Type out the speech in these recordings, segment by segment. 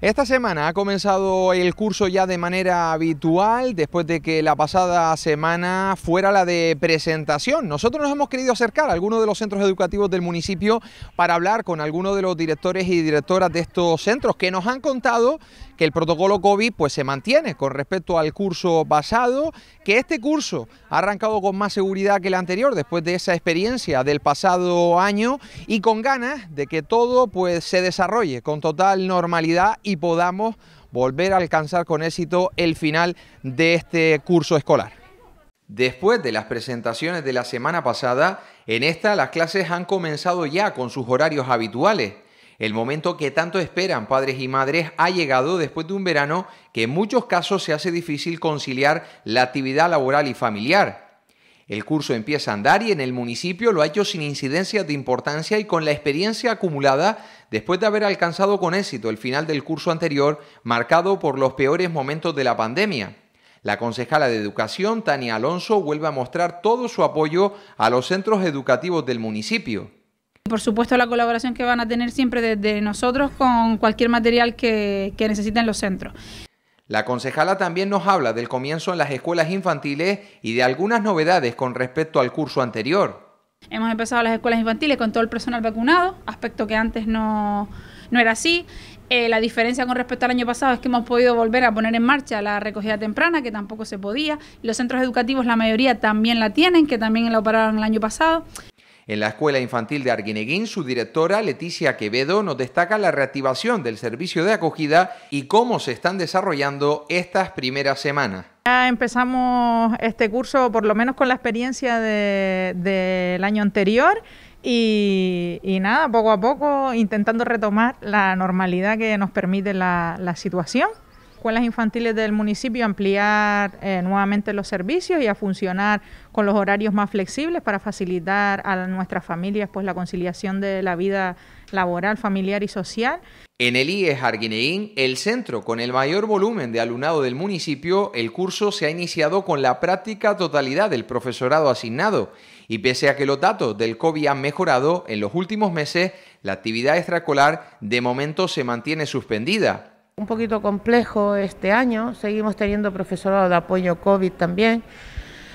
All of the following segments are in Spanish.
Esta semana ha comenzado el curso ya de manera habitual, después de que la pasada semana fuera la de presentación. Nosotros nos hemos querido acercar a algunos de los centros educativos del municipio para hablar con algunos de los directores y directoras de estos centros que nos han contado que el protocolo COVID pues, se mantiene con respecto al curso pasado, que este curso ha arrancado con más seguridad que el anterior después de esa experiencia del pasado año y con ganas de que todo pues, se desarrolle con total normalidad y podamos volver a alcanzar con éxito el final de este curso escolar. Después de las presentaciones de la semana pasada, en esta las clases han comenzado ya con sus horarios habituales. El momento que tanto esperan padres y madres ha llegado después de un verano que en muchos casos se hace difícil conciliar la actividad laboral y familiar. El curso empieza a andar y en el municipio lo ha hecho sin incidencias de importancia y con la experiencia acumulada después de haber alcanzado con éxito el final del curso anterior marcado por los peores momentos de la pandemia. La concejala de Educación, Tania Alonso, vuelve a mostrar todo su apoyo a los centros educativos del municipio. Por supuesto, la colaboración que van a tener siempre desde nosotros con cualquier material que, que necesiten los centros. La concejala también nos habla del comienzo en las escuelas infantiles y de algunas novedades con respecto al curso anterior. Hemos empezado las escuelas infantiles con todo el personal vacunado, aspecto que antes no, era así. Eh, la diferencia con respecto al año pasado es que hemos podido volver a poner en marcha la recogida temprana, que tampoco se podía. Los centros educativos, la mayoría también la tienen, que también la operaron el año pasado. En la Escuela Infantil de Arguineguín, su directora Leticia Quevedo nos destaca la reactivación del servicio de acogida y cómo se están desarrollando estas primeras semanas. Ya empezamos este curso por lo menos con la experiencia del año anterior. Y, nada, poco a poco intentando retomar la normalidad que nos permite la situación escuelas infantiles del municipio ampliar eh, nuevamente los servicios y a funcionar con los horarios más flexibles para facilitar a nuestras familias pues la conciliación de la vida laboral, familiar y social. En el IES Jarguineín, el centro con el mayor volumen de alumnado del municipio, el curso se ha iniciado con la práctica totalidad del profesorado asignado y pese a que los datos del COVID han mejorado en los últimos meses, la actividad extracolar... de momento se mantiene suspendida un poquito complejo este año, seguimos teniendo profesorado de apoyo COVID también,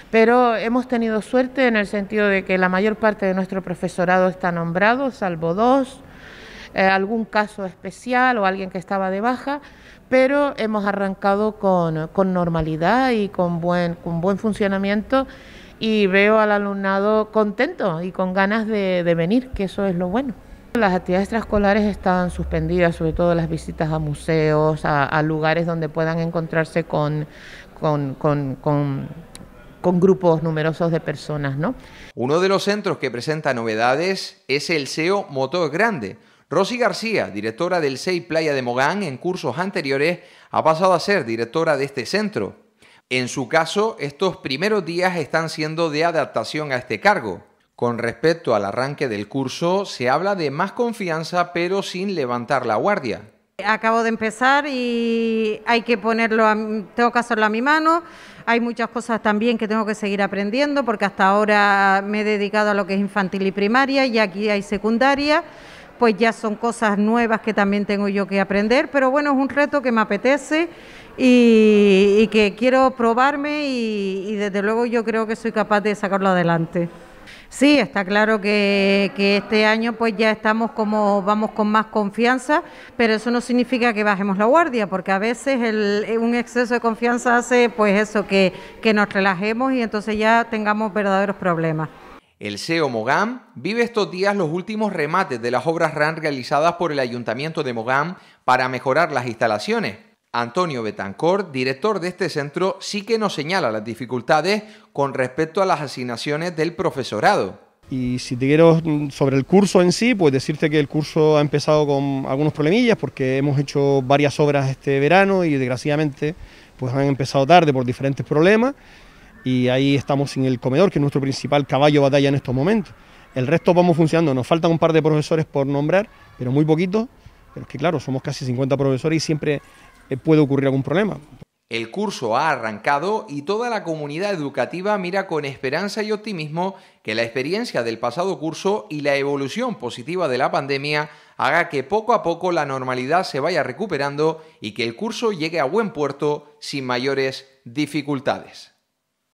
pero hemos tenido suerte en el sentido de que la mayor parte de nuestro profesorado está nombrado, salvo dos, eh, algún caso especial o alguien que estaba de baja, pero hemos arrancado con, normalidad y con buen, buen funcionamiento y veo al alumnado contento y con ganas de venir, que eso es lo bueno. Las actividades extraescolares están suspendidas, sobre todo las visitas a museos, a, lugares donde puedan encontrarse con, grupos numerosos de personas. Uno de los centros que presenta novedades es el CEO Motor Grande. Rosy García, directora del CEI Playa de Mogán en cursos anteriores, ha pasado a ser directora de este centro. En su caso, estos primeros días están siendo de adaptación a este cargo. Con respecto al arranque del curso, se habla de más confianza pero sin levantar la guardia. Acabo de empezar y hay que ponerlo, tengo que hacerlo a mi mano. Hay muchas cosas también que tengo que seguir aprendiendo porque hasta ahora me he dedicado a lo que es infantil y primaria y aquí hay secundaria pues ya son cosas nuevas que también tengo yo que aprender, pero bueno, es un reto que me apetece y, que quiero probarme y desde luego yo creo que soy capaz de sacarlo adelante. Sí, está claro que, este año pues ya estamos como vamos con más confianza, pero eso no significa que bajemos la guardia, porque a veces eh, un exceso de confianza hace pues eso, que, que nos relajemos y entonces ya tengamos verdaderos problemas. El CEO Mogán vive estos días los últimos remates de las obras RAN realizadas por el Ayuntamiento de Mogán para mejorar las instalaciones. Antonio Betancor, director de este centro, sí que nos señala las dificultades con respecto a las asignaciones del profesorado. Y si te quiero mm, sobre el curso en sí, pues decirte que el curso ha empezado con algunos problemillas porque hemos hecho varias obras este verano y desgraciadamente pues han empezado tarde por diferentes problemas y ahí estamos en el comedor, que es nuestro principal caballo batalla en estos momentos. El resto vamos funcionando, nos faltan un par de profesores por nombrar, pero muy poquitos, pero es que claro, somos casi 50 profesores y siempre eh, puede ocurrir algún problema. El curso ha arrancado y toda la comunidad educativa mira con esperanza y optimismo que la experiencia del pasado curso y la evolución positiva de la pandemia haga que poco a poco la normalidad se vaya recuperando y que el curso llegue a buen puerto sin mayores dificultades.